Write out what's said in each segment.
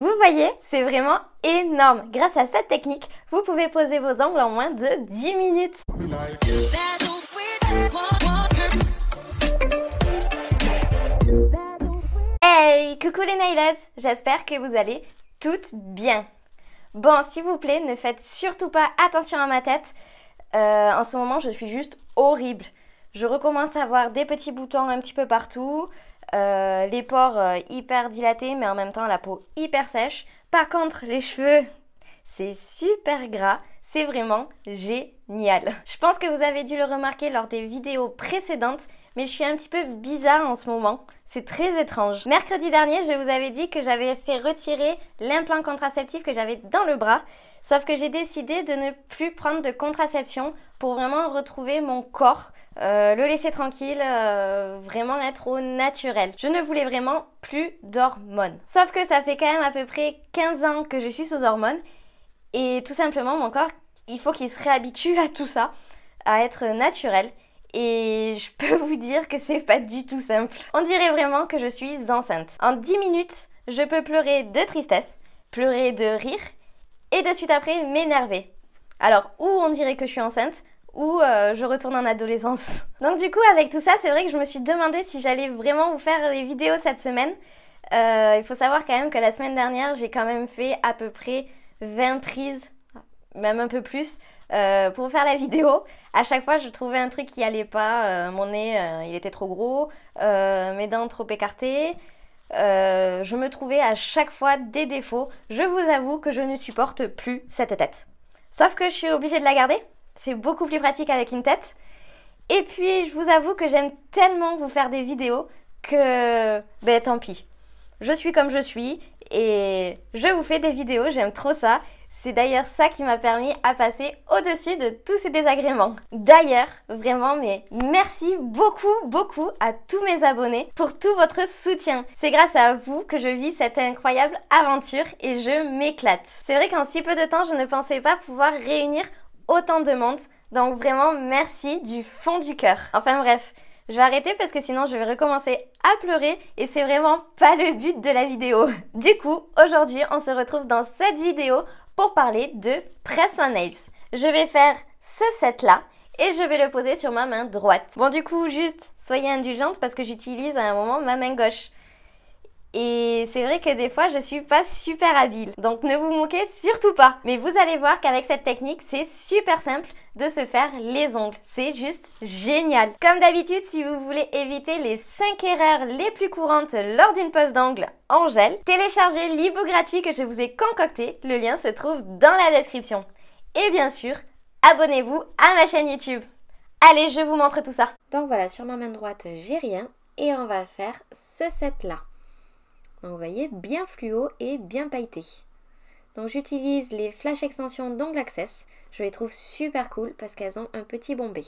Vous voyez, c'est vraiment énorme. Grâce à cette technique, vous pouvez poser vos ongles en moins de 10 minutes. Hey, coucou les Nailers J'espère que vous allez toutes bien. Bon, s'il vous plaît, ne faites surtout pas attention à ma tête. Euh, en ce moment, je suis juste horrible. Je recommence à avoir des petits boutons un petit peu partout. Euh, les pores euh, hyper dilatés, mais en même temps la peau hyper sèche. Par contre, les cheveux, c'est super gras, c'est vraiment génial. Je pense que vous avez dû le remarquer lors des vidéos précédentes, mais je suis un petit peu bizarre en ce moment. C'est très étrange. Mercredi dernier, je vous avais dit que j'avais fait retirer l'implant contraceptif que j'avais dans le bras, sauf que j'ai décidé de ne plus prendre de contraception pour vraiment retrouver mon corps, euh, le laisser tranquille, euh, vraiment être au naturel. Je ne voulais vraiment plus d'hormones. Sauf que ça fait quand même à peu près 15 ans que je suis sous hormones et tout simplement mon corps, il faut qu'il se réhabitue à tout ça, à être naturel et je peux vous dire que c'est pas du tout simple. On dirait vraiment que je suis enceinte. En 10 minutes, je peux pleurer de tristesse, pleurer de rire et de suite après m'énerver. Alors, ou on dirait que je suis enceinte, ou euh, je retourne en adolescence. Donc du coup, avec tout ça, c'est vrai que je me suis demandé si j'allais vraiment vous faire les vidéos cette semaine. Euh, il faut savoir quand même que la semaine dernière, j'ai quand même fait à peu près 20 prises même un peu plus, euh, pour faire la vidéo. À chaque fois, je trouvais un truc qui allait pas. Euh, mon nez, euh, il était trop gros, mes dents trop écartées. je me trouvais à chaque fois des défauts. Je vous avoue que je ne supporte plus cette tête. Sauf que je suis obligée de la garder. C'est beaucoup plus pratique avec une tête. Et puis, je vous avoue que j'aime tellement vous faire des vidéos que, ben tant pis. Je suis comme je suis et je vous fais des vidéos, j'aime trop ça. C'est d'ailleurs ça qui m'a permis à passer au-dessus de tous ces désagréments. D'ailleurs, vraiment, mais merci beaucoup, beaucoup à tous mes abonnés pour tout votre soutien. C'est grâce à vous que je vis cette incroyable aventure et je m'éclate. C'est vrai qu'en si peu de temps, je ne pensais pas pouvoir réunir autant de monde. Donc vraiment, merci du fond du cœur. Enfin bref, je vais arrêter parce que sinon je vais recommencer à pleurer et c'est vraiment pas le but de la vidéo. Du coup, aujourd'hui, on se retrouve dans cette vidéo pour parler de press on nails. Je vais faire ce set là et je vais le poser sur ma main droite. Bon du coup, juste soyez indulgente parce que j'utilise à un moment ma main gauche. Et c'est vrai que des fois, je suis pas super habile. Donc ne vous moquez surtout pas. Mais vous allez voir qu'avec cette technique, c'est super simple de se faire les ongles. C'est juste génial. Comme d'habitude, si vous voulez éviter les 5 erreurs les plus courantes lors d'une pose d'ongles en gel, téléchargez le gratuit que je vous ai concocté. Le lien se trouve dans la description. Et bien sûr, abonnez-vous à ma chaîne YouTube. Allez, je vous montre tout ça. Donc voilà, sur ma main droite, j'ai rien. Et on va faire ce set là. Donc vous voyez, bien fluo et bien pailleté. Donc j'utilise les flash extensions d'Angle Access. Je les trouve super cool parce qu'elles ont un petit bombé.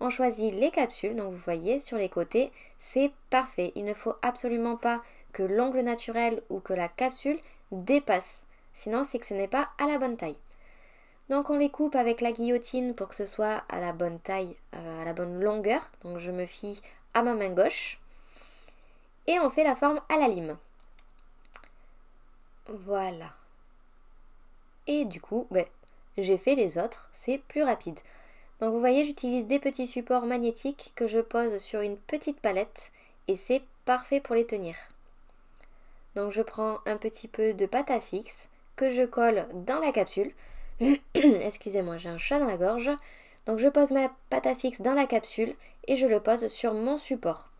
On choisit les capsules, donc vous voyez sur les côtés, c'est parfait. Il ne faut absolument pas que l'ongle naturel ou que la capsule dépasse. Sinon, c'est que ce n'est pas à la bonne taille. Donc on les coupe avec la guillotine pour que ce soit à la bonne taille, euh, à la bonne longueur. Donc je me fie à ma main gauche. Et on fait la forme à la lime. Voilà. Et du coup, ben, j'ai fait les autres, c'est plus rapide. Donc vous voyez, j'utilise des petits supports magnétiques que je pose sur une petite palette et c'est parfait pour les tenir. Donc je prends un petit peu de pâte à fixe que je colle dans la capsule. Excusez-moi, j'ai un chat dans la gorge. Donc je pose ma pâte à fixe dans la capsule et je le pose sur mon support.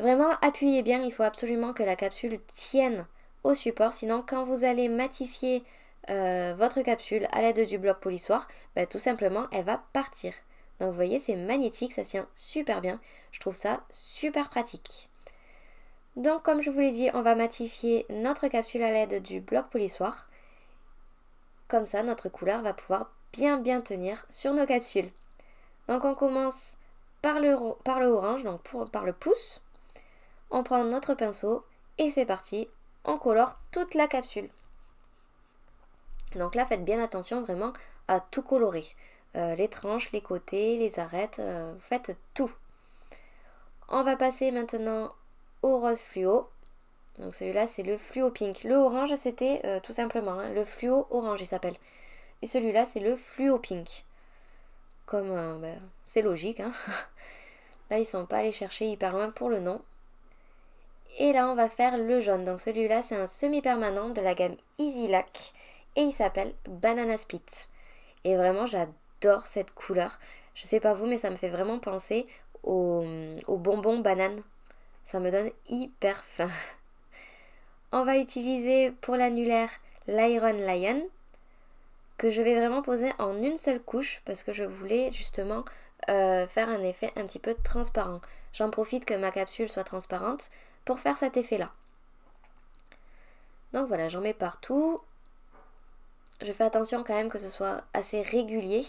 Vraiment, appuyez bien, il faut absolument que la capsule tienne au support. Sinon, quand vous allez matifier euh, votre capsule à l'aide du bloc polissoir, bah, tout simplement, elle va partir. Donc vous voyez, c'est magnétique, ça tient super bien. Je trouve ça super pratique. Donc comme je vous l'ai dit, on va matifier notre capsule à l'aide du bloc polissoir. Comme ça, notre couleur va pouvoir bien bien tenir sur nos capsules. Donc on commence par le, par le orange, donc pour, par le pouce. On prend notre pinceau et c'est parti, on colore toute la capsule. Donc là, faites bien attention vraiment à tout colorer. Euh, les tranches, les côtés, les arêtes, euh, faites tout. On va passer maintenant au rose fluo. Donc celui-là, c'est le fluo pink. Le orange, c'était euh, tout simplement hein, le fluo orange, il s'appelle. Et celui-là, c'est le fluo pink. Comme ben, c'est logique. Hein. Là, ils ne sont pas allés chercher hyper loin pour le nom. Et là, on va faire le jaune. Donc celui-là, c'est un semi-permanent de la gamme Easy Lac et il s'appelle Banana Split. Et vraiment, j'adore cette couleur. Je sais pas vous, mais ça me fait vraiment penser aux au bonbons banane. Ça me donne hyper faim. On va utiliser pour l'annulaire l'Iron Lion que je vais vraiment poser en une seule couche parce que je voulais justement euh, faire un effet un petit peu transparent. J'en profite que ma capsule soit transparente pour faire cet effet-là. Donc voilà, j'en mets partout. Je fais attention quand même que ce soit assez régulier,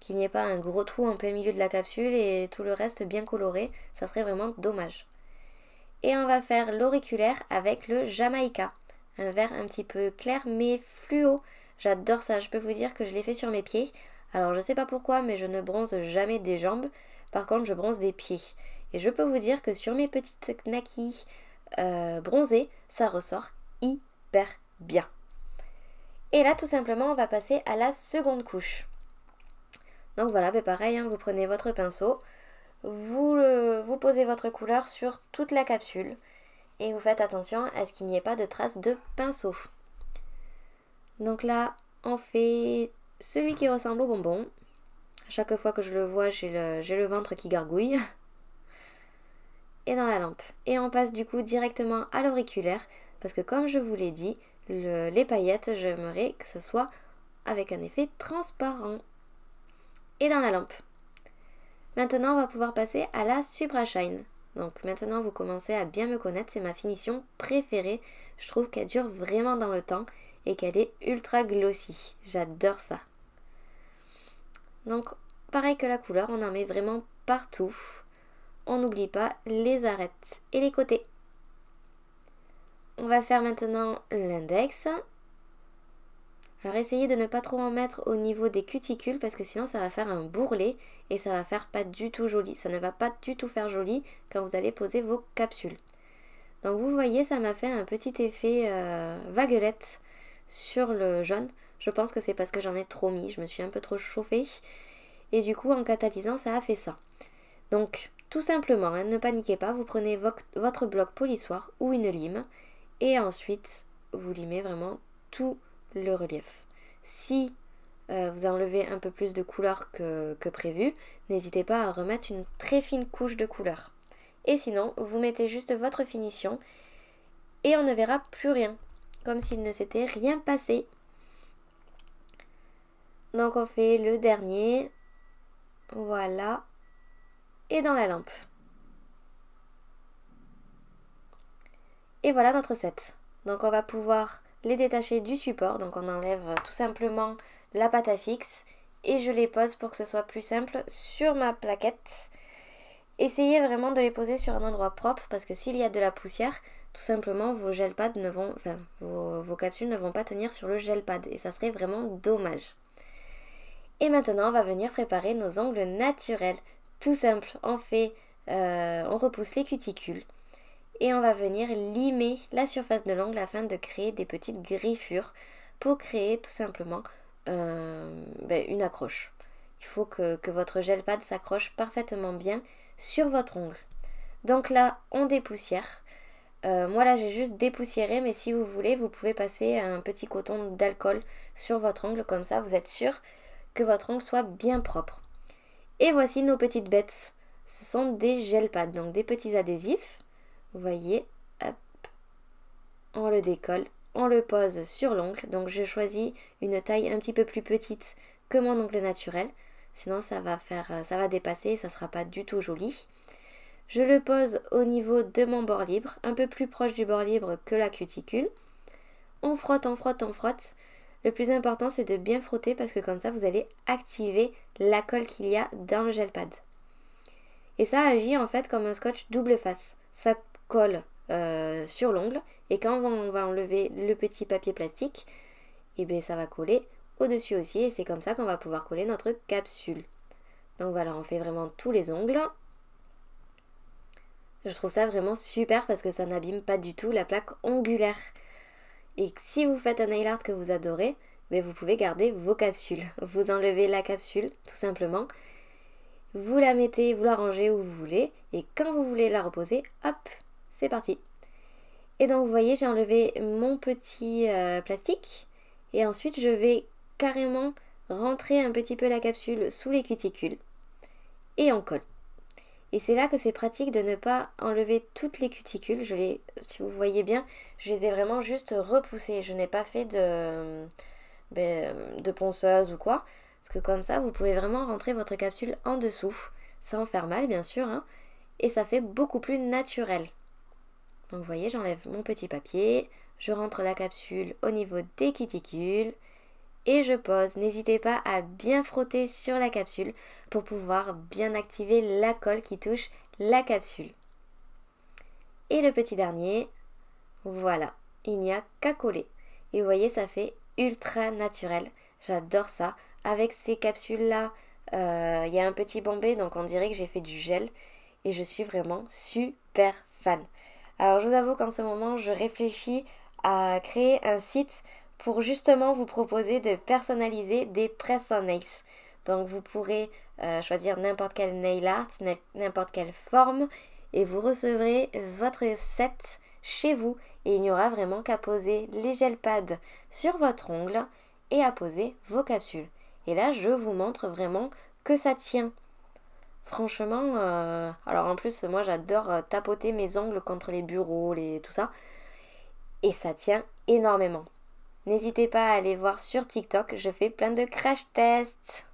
qu'il n'y ait pas un gros trou en plein milieu de la capsule et tout le reste bien coloré. Ça serait vraiment dommage. Et on va faire l'auriculaire avec le Jamaïca. Un vert un petit peu clair mais fluo. J'adore ça, je peux vous dire que je l'ai fait sur mes pieds. Alors je sais pas pourquoi mais je ne bronze jamais des jambes. Par contre je bronze des pieds. Et je peux vous dire que sur mes petites naquilles euh, bronzées, ça ressort hyper bien. Et là, tout simplement, on va passer à la seconde couche. Donc voilà, ben pareil, hein, vous prenez votre pinceau, vous, vous posez votre couleur sur toute la capsule et vous faites attention à ce qu'il n'y ait pas de traces de pinceau. Donc là, on fait celui qui ressemble au bonbon. Chaque fois que je le vois, j'ai le ventre qui gargouille et dans la lampe. Et on passe du coup directement à l'auriculaire parce que comme je vous l'ai dit, les paillettes, j'aimerais que ce soit avec un effet transparent. Et dans la lampe. Maintenant, on va pouvoir passer à la Supra Shine. Donc maintenant, vous commencez à bien me connaître, c'est ma finition préférée. Je trouve qu'elle dure vraiment dans le temps et qu'elle est ultra glossy. J'adore ça. Donc, pareil que la couleur, on en met vraiment partout on n'oublie pas les arêtes et les côtés. On va faire maintenant l'index. Alors essayez de ne pas trop en mettre au niveau des cuticules parce que sinon ça va faire un bourrelet et ça va faire pas du tout joli. Ça ne va pas du tout faire joli quand vous allez poser vos capsules. Donc vous voyez ça m'a fait un petit effet euh, vaguelette sur le jaune. Je pense que c'est parce que j'en ai trop mis, je me suis un peu trop chauffée. Et du coup en catalysant ça a fait ça. Donc tout simplement, hein, ne paniquez pas, vous prenez votre bloc polissoir ou une lime et ensuite vous limez vraiment tout le relief. Si euh, vous enlevez un peu plus de couleur que, que prévu, n'hésitez pas à remettre une très fine couche de couleur. Et sinon, vous mettez juste votre finition et on ne verra plus rien, comme s'il ne s'était rien passé. Donc on fait le dernier, voilà, et dans la lampe. Et voilà notre set. Donc on va pouvoir les détacher du support. Donc on enlève tout simplement la pâte à fixe et je les pose pour que ce soit plus simple sur ma plaquette. Essayez vraiment de les poser sur un endroit propre parce que s'il y a de la poussière, tout simplement vos gel pads ne vont, enfin vos, vos, capsules ne vont pas tenir sur le gel pad et ça serait vraiment dommage. Et maintenant on va venir préparer nos ongles naturels. Tout simple, on fait, euh, on repousse les cuticules et on va venir limer la surface de l'ongle afin de créer des petites griffures pour créer tout simplement euh, ben, une accroche. Il faut que, votre gel pad s'accroche parfaitement bien sur votre ongle. Donc là, on dépoussière. Euh, moi là, j'ai juste dépoussiéré, mais si vous voulez, vous pouvez passer un petit coton d'alcool sur votre ongle, comme ça vous êtes sûr que votre ongle soit bien propre. Et voici nos petites bêtes. Ce sont des gel pads, donc des petits adhésifs. Vous voyez, on le décolle, on le pose sur l'ongle. Donc je choisis une taille un petit peu plus petite que mon ongle naturel. Sinon ça va faire, euh, ça va dépasser, ça sera pas du tout joli. Je le pose au niveau de mon bord libre, un peu plus proche du bord libre que la cuticule. On frotte, on frotte, on frotte le plus important, c'est de bien frotter parce que comme ça, vous allez activer la colle qu'il y a dans le gel pad. Et ça agit en fait comme un scotch double face. Ça colle euh, sur l'ongle et quand on va enlever le petit papier plastique, et eh ben, ça va coller au-dessus aussi et c'est comme ça qu'on va pouvoir coller notre capsule. Donc voilà, on fait vraiment tous les ongles. Je trouve ça vraiment super parce que ça n'abîme pas du tout la plaque ongulaire. Et si vous faites un nail art que vous adorez, mais ben, vous pouvez garder vos capsules. Vous enlevez la capsule, tout simplement. Vous la mettez, vous la rangez où vous voulez. Et quand vous voulez la reposer, hop, c'est parti. Et donc vous voyez, j'ai enlevé mon petit euh, plastique. Et ensuite, je vais carrément rentrer un petit peu la capsule sous les cuticules. Et on colle. Et c'est là que c'est pratique de ne pas enlever toutes les cuticules. Je les, si vous voyez bien, je les ai vraiment juste repoussées. Je n'ai pas fait de, ben, de ponceuse ou quoi. Parce que comme ça, vous pouvez vraiment rentrer votre capsule en dessous, sans faire mal bien sûr. Hein, et ça fait beaucoup plus naturel. Donc vous voyez, j'enlève mon petit papier, je rentre la capsule au niveau des cuticules et je pose. N'hésitez pas à bien frotter sur la capsule pour pouvoir bien activer la colle qui touche la capsule. Et le petit dernier, voilà, il n'y a qu'à coller. Et vous voyez, ça fait ultra naturel. J'adore ça. Avec ces capsules-là, euh, il y a un petit bombé, donc on dirait que j'ai fait du gel. Et je suis vraiment super fan. Alors je vous avoue qu'en ce moment, je réfléchis à créer un site pour justement vous proposer de personnaliser des presses en nails. Donc vous pourrez euh, choisir n'importe quel nail art, n'importe quelle forme et vous recevrez votre set chez vous et il n'y aura vraiment qu'à poser les gel pads sur votre ongle et à poser vos capsules. Et là, je vous montre vraiment que ça tient. Franchement, euh, alors en plus, moi j'adore euh, tapoter mes ongles contre les bureaux, les, tout ça. Et ça tient énormément. N'hésitez pas à aller voir sur TikTok, je fais plein de crash tests.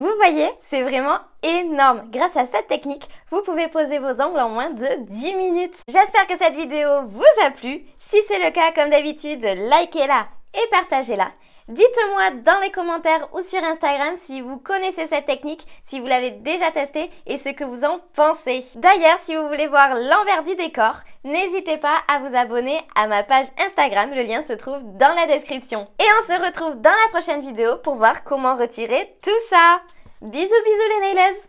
Vous voyez, c'est vraiment énorme. Grâce à cette technique, vous pouvez poser vos ongles en moins de 10 minutes. J'espère que cette vidéo vous a plu. Si c'est le cas, comme d'habitude, likez-la et partagez-la. Dites-moi dans les commentaires ou sur Instagram si vous connaissez cette technique, si vous l'avez déjà testée et ce que vous en pensez. D'ailleurs, si vous voulez voir l'envers du décor, n'hésitez pas à vous abonner à ma page Instagram, le lien se trouve dans la description. Et on se retrouve dans la prochaine vidéo pour voir comment retirer tout ça. Bisous bisous les Nailers